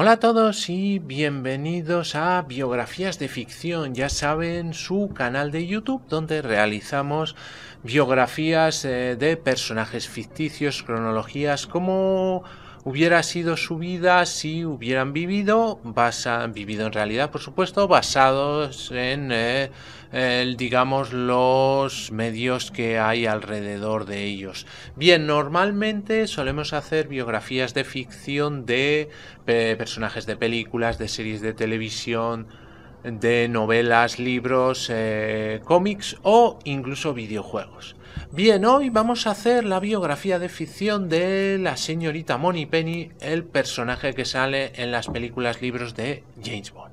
Hola a todos y bienvenidos a Biografías de Ficción, ya saben, su canal de YouTube donde realizamos biografías eh, de personajes ficticios, cronologías como hubiera sido su vida si hubieran vivido, basa, vivido en realidad, por supuesto, basados en, eh, digamos, los medios que hay alrededor de ellos. Bien, normalmente solemos hacer biografías de ficción de personajes de películas, de series de televisión, de novelas, libros, eh, cómics o incluso videojuegos. Bien, hoy vamos a hacer la biografía de ficción de la señorita Moni Penny, el personaje que sale en las películas libros de James Bond.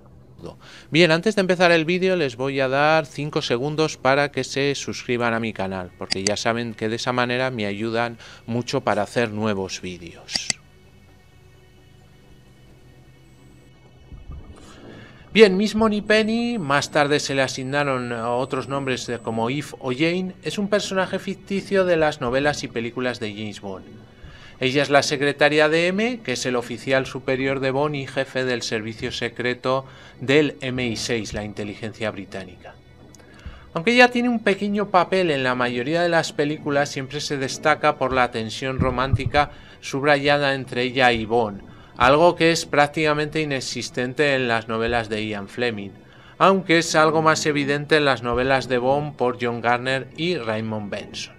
Bien, antes de empezar el vídeo les voy a dar 5 segundos para que se suscriban a mi canal, porque ya saben que de esa manera me ayudan mucho para hacer nuevos vídeos. Bien, Miss Penny, más tarde se le asignaron eh, otros nombres eh, como Eve o Jane, es un personaje ficticio de las novelas y películas de James Bond. Ella es la secretaria de M, que es el oficial superior de Bond y jefe del servicio secreto del MI6, la inteligencia británica. Aunque ella tiene un pequeño papel en la mayoría de las películas, siempre se destaca por la tensión romántica subrayada entre ella y Bond, algo que es prácticamente inexistente en las novelas de Ian Fleming, aunque es algo más evidente en las novelas de Bond por John Garner y Raymond Benson.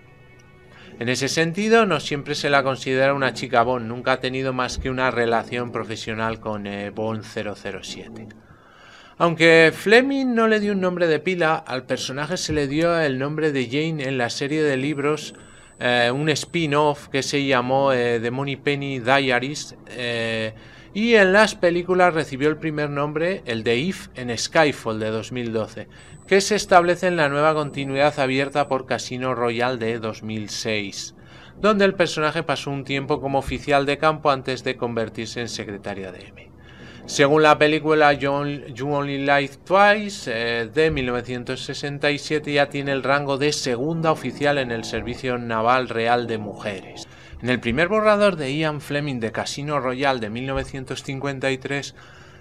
En ese sentido, no siempre se la considera una chica Bond, nunca ha tenido más que una relación profesional con eh, Bond 007. Aunque Fleming no le dio un nombre de pila, al personaje se le dio el nombre de Jane en la serie de libros eh, un spin-off que se llamó eh, The Money Penny Diaries. Eh, y en las películas recibió el primer nombre, el de If, en Skyfall de 2012, que se establece en la nueva continuidad abierta por Casino Royal de 2006, donde el personaje pasó un tiempo como oficial de campo antes de convertirse en secretaria de M. Según la película You Only Live Twice eh, de 1967 ya tiene el rango de segunda oficial en el Servicio Naval Real de Mujeres. En el primer borrador de Ian Fleming de Casino Royal de 1953,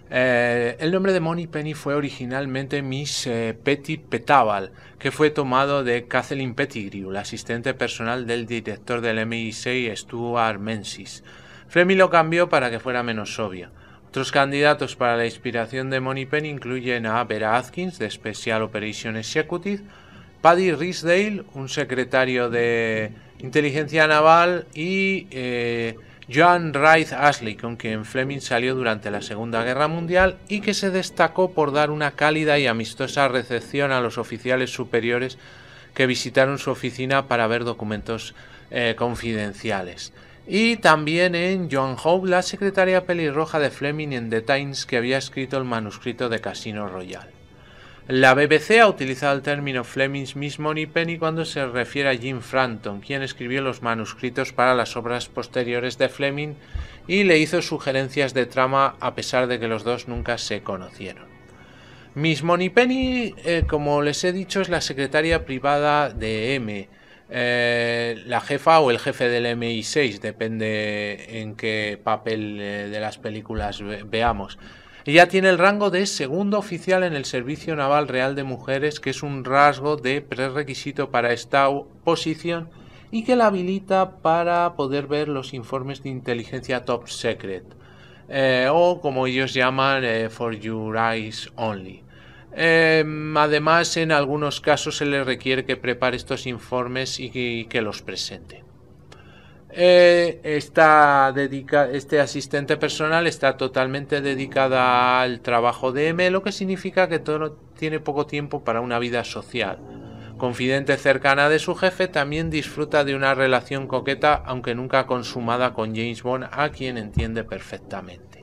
eh, el nombre de Money Penny fue originalmente Miss eh, Petty Petaval, que fue tomado de Kathleen Pettigrew, la asistente personal del director del MI6 Stuart Menzies. Fleming lo cambió para que fuera menos obvio. Otros candidatos para la inspiración de pen incluyen a Vera Atkins, de Special Operation Executive, Paddy Risdale, un secretario de inteligencia naval, y eh, john Wright Ashley, con quien Fleming salió durante la Segunda Guerra Mundial y que se destacó por dar una cálida y amistosa recepción a los oficiales superiores que visitaron su oficina para ver documentos eh, confidenciales. Y también en john Howe, la secretaria pelirroja de Fleming en The Times, que había escrito el manuscrito de Casino Royal. La BBC ha utilizado el término Fleming's Miss penny cuando se refiere a Jim Franton, quien escribió los manuscritos para las obras posteriores de Fleming y le hizo sugerencias de trama a pesar de que los dos nunca se conocieron. Miss Moneypenny, penny eh, como les he dicho, es la secretaria privada de M, eh, la jefa o el jefe del MI6, depende en qué papel eh, de las películas veamos. Ella tiene el rango de segundo oficial en el Servicio Naval Real de Mujeres, que es un rasgo de prerequisito para esta posición y que la habilita para poder ver los informes de inteligencia top secret, eh, o como ellos llaman, for your eyes only. Em, además, en algunos casos se le requiere que prepare estos informes y, que los presente. Eh, está dedica este asistente personal está totalmente dedicada al trabajo de M, lo que significa que todo tiene poco tiempo para una vida social. Confidente cercana de su jefe, también disfruta de una relación coqueta, aunque nunca consumada con James Bond, a quien entiende perfectamente.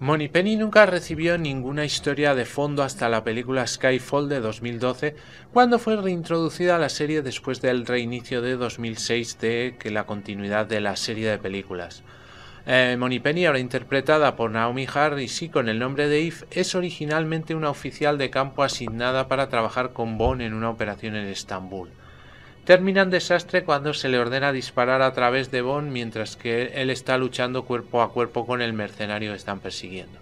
Moneypenny nunca recibió ninguna historia de fondo hasta la película Skyfall de 2012, cuando fue reintroducida a la serie después del reinicio de 2006 de que la continuidad de la serie de películas. Eh, Moneypenny, ahora interpretada por Naomi Harris y con el nombre de Eve, es originalmente una oficial de campo asignada para trabajar con Bond en una operación en Estambul termina en desastre cuando se le ordena disparar a través de Bond mientras que él está luchando cuerpo a cuerpo con el mercenario que están persiguiendo.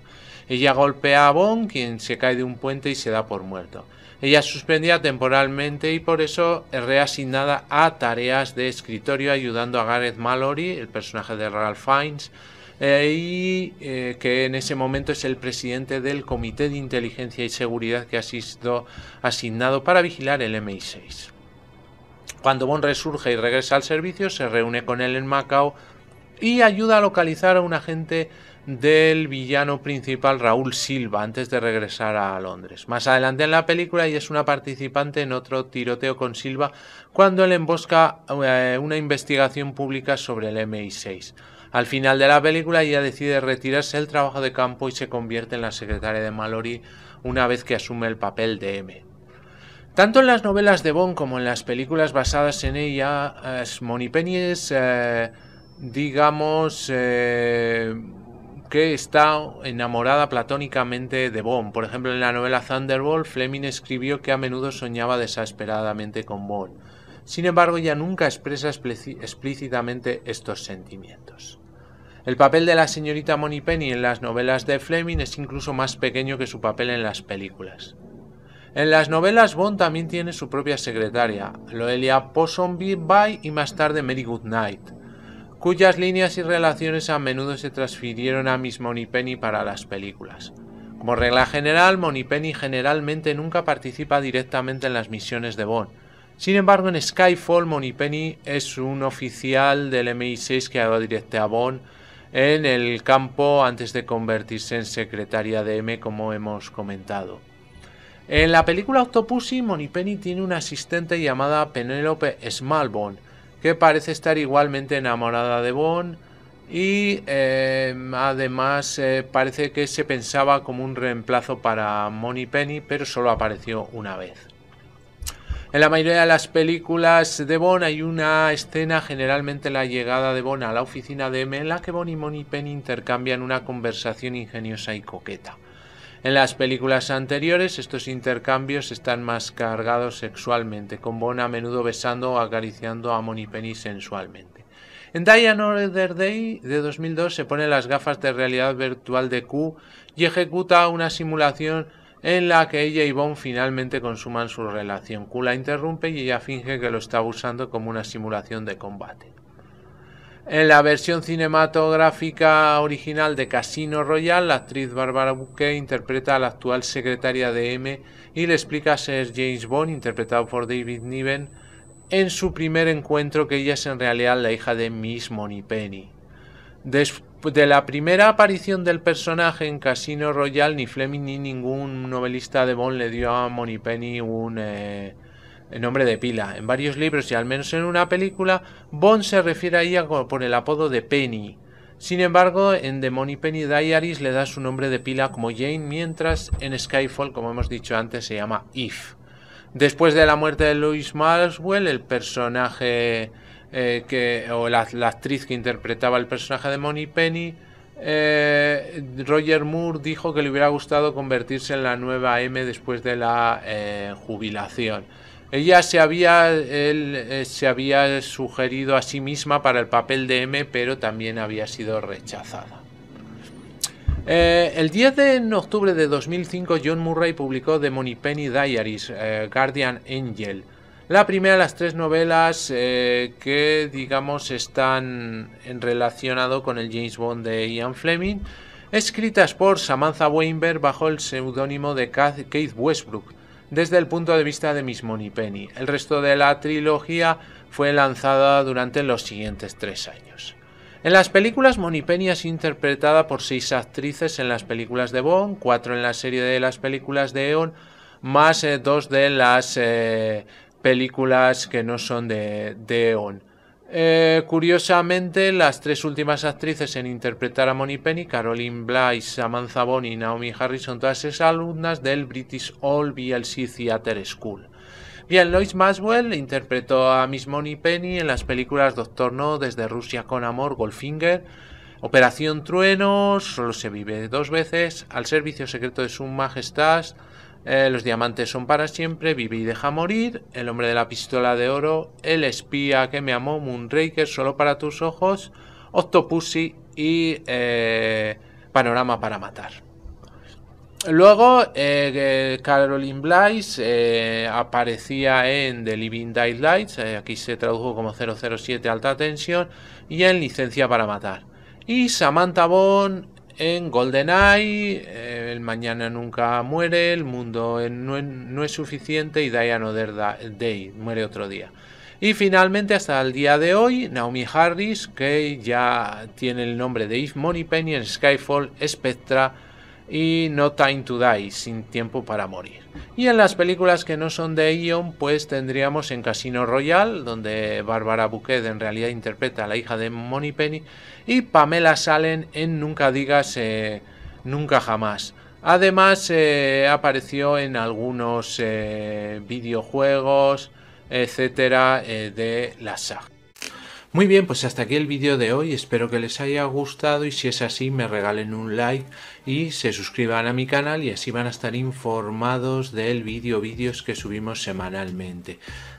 Ella golpea a Bond, quien se cae de un puente y se da por muerto. Ella es suspendida temporalmente y por eso es reasignada a tareas de escritorio ayudando a Gareth Mallory, el personaje de Ralph Fiennes, eh, y eh, que en ese momento es el presidente del Comité de Inteligencia y Seguridad que ha sido asignado para vigilar el MI6. Cuando Bond resurge y regresa al servicio, se reúne con él en Macao y ayuda a localizar a un agente del villano principal Raúl Silva antes de regresar a Londres. Más adelante en la película y es una participante en otro tiroteo con Silva cuando él embosca eh, una investigación pública sobre el MI6. Al final de la película ella decide retirarse del trabajo de campo y se convierte en la secretaria de Mallory una vez que asume el papel de M. Tanto en las novelas de Bond como en las películas basadas en ella, eh, moni penny es, eh, digamos, eh, que está enamorada platónicamente de Bond. Por ejemplo, en la novela Thunderbolt, Fleming escribió que a menudo soñaba desesperadamente con Bond. Sin embargo, ella nunca expresa explícitamente estos sentimientos. El papel de la señorita penny en las novelas de Fleming es incluso más pequeño que su papel en las películas. En las novelas, Bond también tiene su propia secretaria, Loelia Possumby y más tarde Mary Goodnight, cuyas líneas y relaciones a menudo se transfirieron a Miss Moneypenny para las películas. Como regla general, Moneypenny generalmente nunca participa directamente en las misiones de Bond. Sin embargo, en Skyfall, Moneypenny es un oficial del MI6 que ha dado directo a Bond en el campo antes de convertirse en secretaria de M, como hemos comentado. En la película Octopussy, Penny tiene una asistente llamada Penélope Smallbone, que parece estar igualmente enamorada de Bon y eh, además eh, parece que se pensaba como un reemplazo para Penny pero solo apareció una vez. En la mayoría de las películas de Bon hay una escena, generalmente la llegada de Bon a la oficina de M, en la que Bon y Penny intercambian una conversación ingeniosa y coqueta. En las películas anteriores estos intercambios están más cargados sexualmente, con Bon a menudo besando o acariciando a Moni sensualmente. En Die Another Day de 2002 se pone las gafas de realidad virtual de Q y ejecuta una simulación en la que ella y Bond finalmente consuman su relación. Q la interrumpe y ella finge que lo está usando como una simulación de combate. En la versión cinematográfica original de Casino Royale, la actriz Barbara Bouquet interpreta a la actual secretaria de M y le explica a ser James Bond, interpretado por David Niven, en su primer encuentro que ella es en realidad la hija de Miss Moneypenny. Después de la primera aparición del personaje en Casino Royale, ni Fleming ni ningún novelista de Bond le dio a Moneypenny un... Eh, el nombre de pila. En varios libros y al menos en una película, Bond se refiere a ella por el apodo de Penny. Sin embargo, en The Money Penny Diaries le da su nombre de pila como Jane, mientras en Skyfall, como hemos dicho antes, se llama Eve. Después de la muerte de Louis Maxwell, el personaje eh, que, o la, actriz que interpretaba el personaje de Money Penny, eh, Roger Moore dijo que le hubiera gustado convertirse en la nueva M después de la eh, jubilación. Ella se había, eh, se había sugerido a sí misma para el papel de M, pero también había sido rechazada. Eh, el 10 de octubre de 2005, John Murray publicó The Money Penny Diaries, eh, Guardian Angel. La primera de las tres novelas que, digamos, están relacionado con el James Bond de Ian Fleming, escritas por Samantha Weinberg bajo el seudónimo de Kate Westbrook desde el punto de vista de Miss penny El resto de la trilogía fue lanzada durante los siguientes tres años. En las películas, Penny es interpretada por seis actrices en las películas de Bond, cuatro en la serie de las películas de Eon, más eh, dos de las eh, películas que no son de Eon. Eh, curiosamente, las tres últimas actrices en interpretar a Moni Penny, Caroline blais Samantha Bonnie y Naomi Harrison, todas esas alumnas del British All BLC Theatre School. Bien, Lois Maxwell interpretó a Miss Moni Penny en las películas Doctor No, Desde Rusia con Amor, Goldfinger, Operación Trueno, Solo se vive dos veces, Al servicio secreto de su majestad, eh, los diamantes son para siempre, vive y deja morir, el hombre de la pistola de oro, el espía que me amó, Moonraker, solo para tus ojos, Octopussy y eh, Panorama para matar. Luego, eh, Caroline Blaise aparecía en The Living Daylights, Lights, aquí se tradujo como 007 Alta Tensión, y en Licencia para Matar. Y Samantha Bond en GoldenEye, eh, El Mañana Nunca Muere, El Mundo No, es Suficiente y Diana Day, Muere Otro Día. Y finalmente, hasta el día de hoy, Naomi Harris, que ya tiene el nombre de If Moneypenny en Skyfall, Spectra y No Time to Die, Sin Tiempo para Morir. Y en las películas que no son de Ion, pues tendríamos en Casino Royale, donde Bárbara Bouquet en realidad interpreta a la hija de Moni Penny, y Pamela Salen en Nunca digas eh, Nunca jamás. Además eh, apareció en algunos eh, videojuegos, etcétera, de la saga. Muy bien, pues hasta aquí el vídeo de hoy, espero que les haya gustado y si es así me regalen un like y se suscriban a mi canal y así van a estar informados del vídeo, vídeos que subimos semanalmente.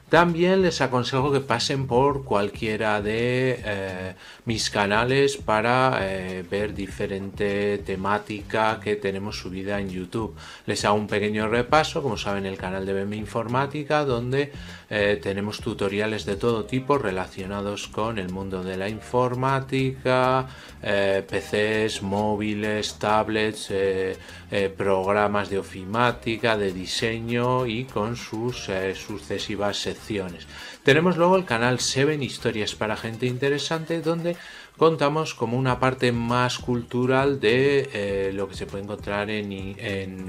También les aconsejo que pasen por cualquiera de eh, mis canales para eh, ver diferente temática que tenemos subida en YouTube. Les hago un pequeño repaso, como saben, el canal de BM Informática, donde eh, tenemos tutoriales de todo tipo relacionados con el mundo de la informática, PCs, móviles, tablets, programas de ofimática, de diseño y con sus sucesivas secciones tenemos luego el canal 7 Historias para gente interesante, donde contamos como una parte más cultural de eh, lo que se puede encontrar en,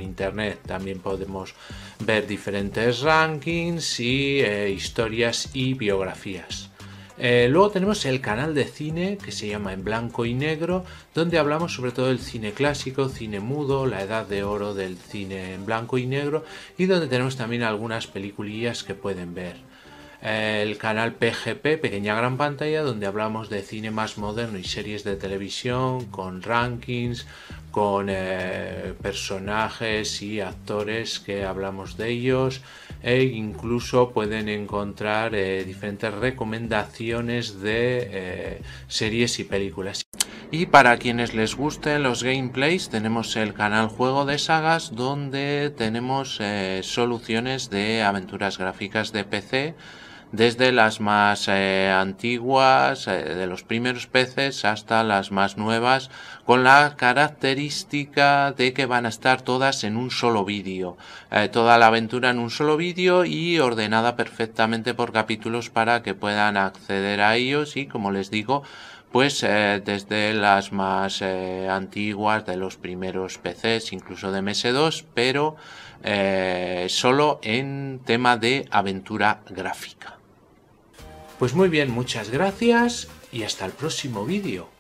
internet. También podemos ver diferentes rankings y eh, historias y biografías. Eh, luego tenemos el canal de cine que se llama En Blanco y Negro, donde hablamos sobre todo el cine clásico, cine mudo, la edad de oro del cine en blanco y negro y donde tenemos también algunas peliculillas que pueden ver. Eh, el canal PGP, Pequeña Gran Pantalla, donde hablamos de cine más moderno y series de televisión con rankings, con eh, personajes y actores que hablamos de ellos e incluso pueden encontrar eh, diferentes recomendaciones de eh, series y películas. Y para quienes les gusten los gameplays tenemos el canal Juego de Sagas donde tenemos eh, soluciones de aventuras gráficas de PC desde las más eh, antiguas, eh, de los primeros peces, hasta las más nuevas, con la característica de que van a estar todas en un solo vídeo. Eh, toda la aventura en un solo vídeo y ordenada perfectamente por capítulos para que puedan acceder a ellos y, como les digo, pues desde las más antiguas de los primeros PCs, incluso de MS2, pero solo en tema de aventura gráfica. Pues muy bien, muchas gracias y hasta el próximo vídeo.